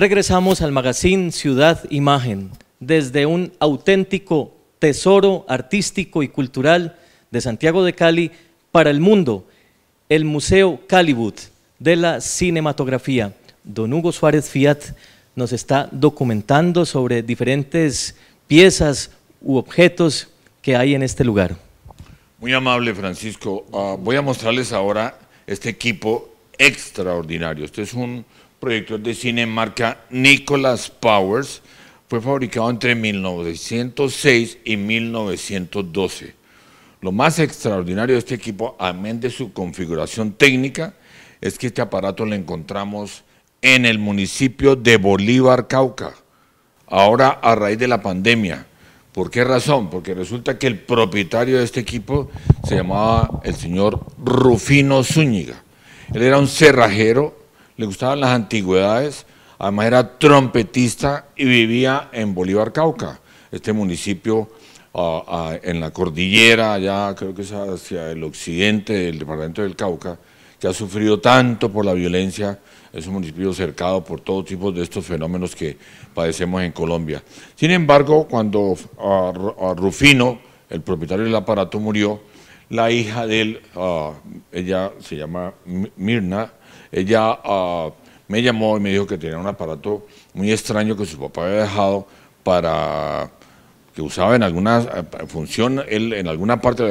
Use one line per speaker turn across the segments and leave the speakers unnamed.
Regresamos al magazine Ciudad Imagen, desde un auténtico tesoro artístico y cultural de Santiago de Cali para el mundo, el Museo Calibut de la Cinematografía. Don Hugo Suárez Fiat nos está documentando sobre diferentes piezas u objetos que hay en este lugar.
Muy amable Francisco, ah, voy a mostrarles ahora este equipo extraordinario. Este es un proyector de cine marca Nicholas Powers fue fabricado entre 1906 y 1912. Lo más extraordinario de este equipo, amén de su configuración técnica, es que este aparato lo encontramos en el municipio de Bolívar, Cauca, ahora a raíz de la pandemia. ¿Por qué razón? Porque resulta que el propietario de este equipo se llamaba el señor Rufino Zúñiga. Él era un cerrajero le gustaban las antigüedades, además era trompetista y vivía en Bolívar Cauca, este municipio ah, ah, en la cordillera, allá creo que es hacia el occidente del departamento del Cauca, que ha sufrido tanto por la violencia, es un municipio cercado por todo tipo de estos fenómenos que padecemos en Colombia. Sin embargo, cuando ah, Rufino, el propietario del aparato, murió, la hija de él, ella se llama Mirna, ella ah, me llamó y me dijo que tenía un aparato muy extraño que su papá había dejado para que usaba en alguna eh, función, él en alguna parte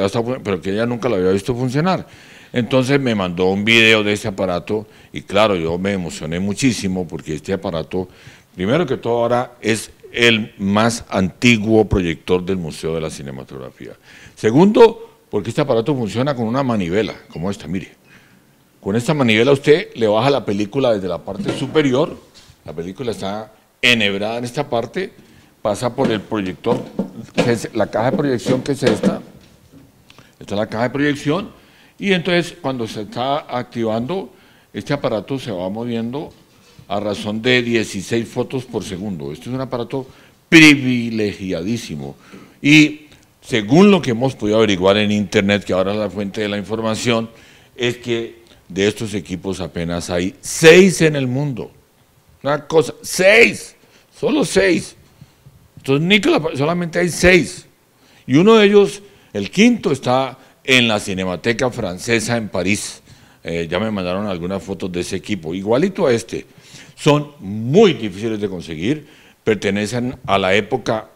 pero que ella nunca lo había visto funcionar. Entonces me mandó un video de ese aparato y claro, yo me emocioné muchísimo porque este aparato, primero que todo ahora, es el más antiguo proyector del Museo de la Cinematografía. Segundo, porque este aparato funciona con una manivela como esta, mire. Con esta manivela usted le baja la película desde la parte superior, la película está enhebrada en esta parte, pasa por el proyector, la caja de proyección que es esta, esta es la caja de proyección, y entonces cuando se está activando, este aparato se va moviendo a razón de 16 fotos por segundo. Este es un aparato privilegiadísimo. Y según lo que hemos podido averiguar en Internet, que ahora es la fuente de la información, es que de estos equipos apenas hay seis en el mundo. Una cosa, seis, solo seis. Entonces, Nicolás, solamente hay seis. Y uno de ellos, el quinto, está en la Cinemateca Francesa en París. Eh, ya me mandaron algunas fotos de ese equipo, igualito a este. Son muy difíciles de conseguir, pertenecen a la época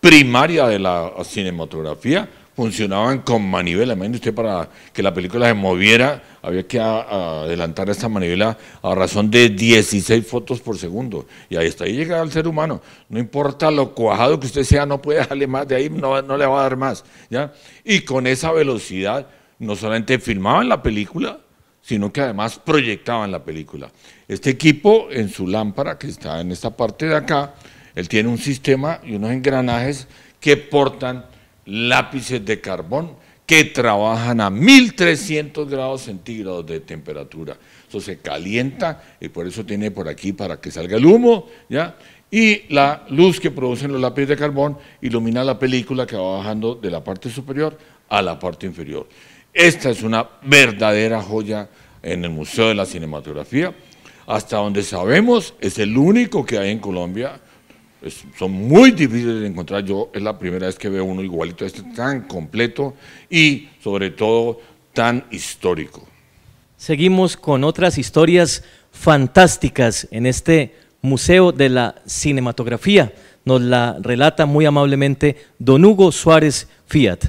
primaria de la cinematografía, funcionaban con manivela. Imagínese usted para que la película se moviera, había que adelantar esta manivela a razón de 16 fotos por segundo. Y ahí está, ahí llega el ser humano. No importa lo cuajado que usted sea, no puede darle más de ahí, no, le va a dar más. ¿ya? Y con esa velocidad, no solamente filmaban la película, sino que además proyectaban la película. Este equipo en su lámpara, que está en esta parte de acá, él tiene un sistema y unos engranajes que portan lápices de carbón que trabajan a 1300 grados centígrados de temperatura. Eso se calienta y por eso tiene por aquí para que salga el humo, ¿ya? Y la luz que producen los lápices de carbón ilumina la película que va bajando de la parte superior a la parte inferior. Esta es una verdadera joya en el Museo de la Cinematografía. Hasta donde sabemos, es el único que hay en Colombia son muy difíciles de encontrar. Yo es la primera vez que veo uno igualito este, tan completo y sobre todo tan histórico.
Seguimos con otras historias fantásticas en este Museo de la Cinematografía. Nos la relata muy amablemente don Hugo Suárez Fiat.